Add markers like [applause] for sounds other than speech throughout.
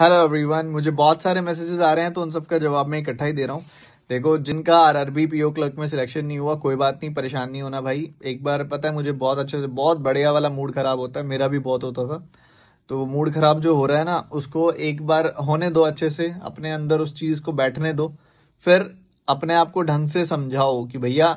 hello everyone मुझे बहुत सारे मैसेजेस आ रहे हैं तो उन सबका जवाब मैं इकट्ठा ही दे रहा हूँ देखो जिनका R R B PO clerk में सिलेक्शन नहीं हुआ कोई बात नहीं परेशान नहीं होना भाई एक बार पता है मुझे बहुत अच्छे से बहुत बढ़िया वाला मूड खराब होता है मेरा भी बहुत होता था तो मूड खराब जो हो रहा है ना उसको एक बार होने दो अच्छे से अपने अंदर उस चीज़ को बैठने दो फिर अपने आप को ढंग से समझाओ कि भैया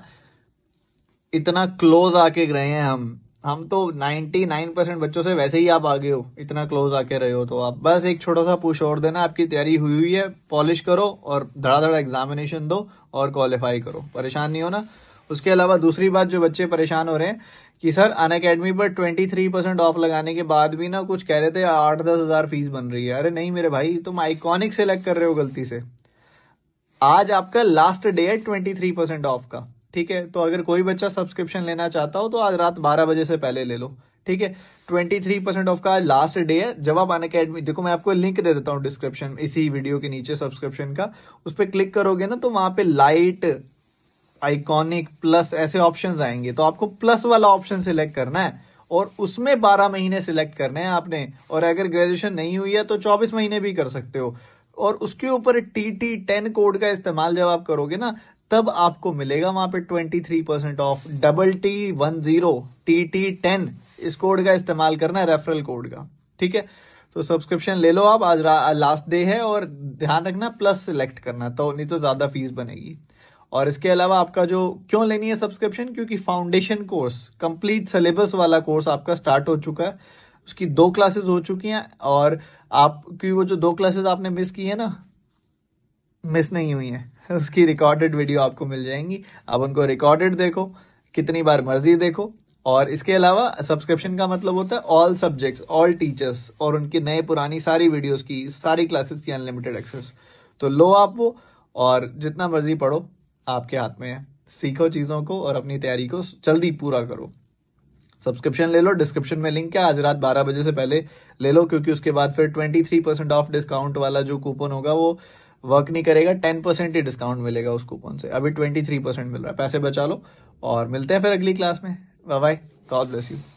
इतना क्लोज आके गए हैं हम हम तो 99 परसेंट बच्चों से वैसे ही आप आगे हो इतना क्लोज आके रहे हो तो आप बस एक छोटा सा पुश और देना आपकी तैयारी हुई हुई है पॉलिश करो और धड़ाधड़ एग्जामिनेशन दो और क्वालिफाई करो परेशान नहीं होना उसके अलावा दूसरी बात जो बच्चे परेशान हो रहे हैं कि सर अन अकेडमी पर ट्वेंटी थ्री परसेंट ऑफ लगाने के बाद भी ना कुछ कह रहे थे आठ दस हजार फीस बन रही है अरे नहीं मेरे भाई तुम आइकॉनिक सेलेक्ट कर रहे हो गलती से आज आपका लास्ट डे है ट्वेंटी थ्री परसेंट ऑफ का ठीक है तो अगर कोई बच्चा सब्सक्रिप्शन लेना चाहता हो तो आज रात बारह बजे से पहले ले लो ठीक है ट्वेंटी थ्री परसेंट ऑफ का लास्ट डे है जब आप अन अकेडमी देखो मैं आपको लिंक दे देता हूँ डिस्क्रिप्शन इसी वीडियो के नीचे सब्सक्रिप्शन का उस पर क्लिक करोगे ना तो वहां पे लाइट आइकॉनिक प्लस ऐसे ऑप्शन आएंगे तो आपको प्लस वाला ऑप्शन सिलेक्ट करना है और उसमें 12 महीने सिलेक्ट करने हैं आपने और अगर ग्रेजुएशन नहीं हुई है तो 24 महीने भी कर सकते हो और उसके ऊपर टी टी टेन कोड का इस्तेमाल जब आप करोगे ना तब आपको मिलेगा वहां पे 23 percent off double T one zero T T ten इस कोड का इस्तेमाल करना है रेफरल कोड का ठीक है तो सब्सक्रिप्शन ले लो आप आज लास्ट डे है और ध्यान रखना प्लस सिलेक्ट करना तो नहीं तो ज्यादा फीस बनेगी और इसके अलावा आपका जो क्यों लेनी है सब्सक्रिप्शन क्योंकि फाउंडेशन कोर्स कंप्लीट सिलेबस वाला कोर्स आपका स्टार्ट हो चुका है उसकी दो क्लासेस हो चुकी हैं और आप क्योंकि वो जो दो क्लासेस आपने मिस की है ना मिस नहीं हुई है [laughs] उसकी रिकॉर्डेड वीडियो आपको मिल जाएंगी आप उनको रिकॉर्डेड देखो कितनी बार मर्जी देखो और इसके अलावा सब्सक्रिप्शन का मतलब होता है ऑल सब्जेक्ट्स ऑल टीचर्स और उनकी नए पुरानी सारी वीडियोस की सारी क्लासेस की अनलिमिटेड एक्सेस तो लो आप वो और जितना मर्जी पढ़ो आपके हाथ में है सीखो चीज़ों को और अपनी तैयारी को जल्दी पूरा करो सब्सक्रिप्शन ले लो डिस्क्रिप्शन में लिंक है आज रात 12 बजे से पहले ले लो क्योंकि उसके बाद फिर 23 परसेंट ऑफ डिस्काउंट वाला जो कूपन होगा वो वर्क नहीं करेगा टेन परसेंट ही डिस्काउंट मिलेगा उस कूपन से अभी ट्वेंटी थ्री परसेंट मिल रहा है पैसे बचा लो और मिलते हैं फिर अगली क्लास में bye bye God bless you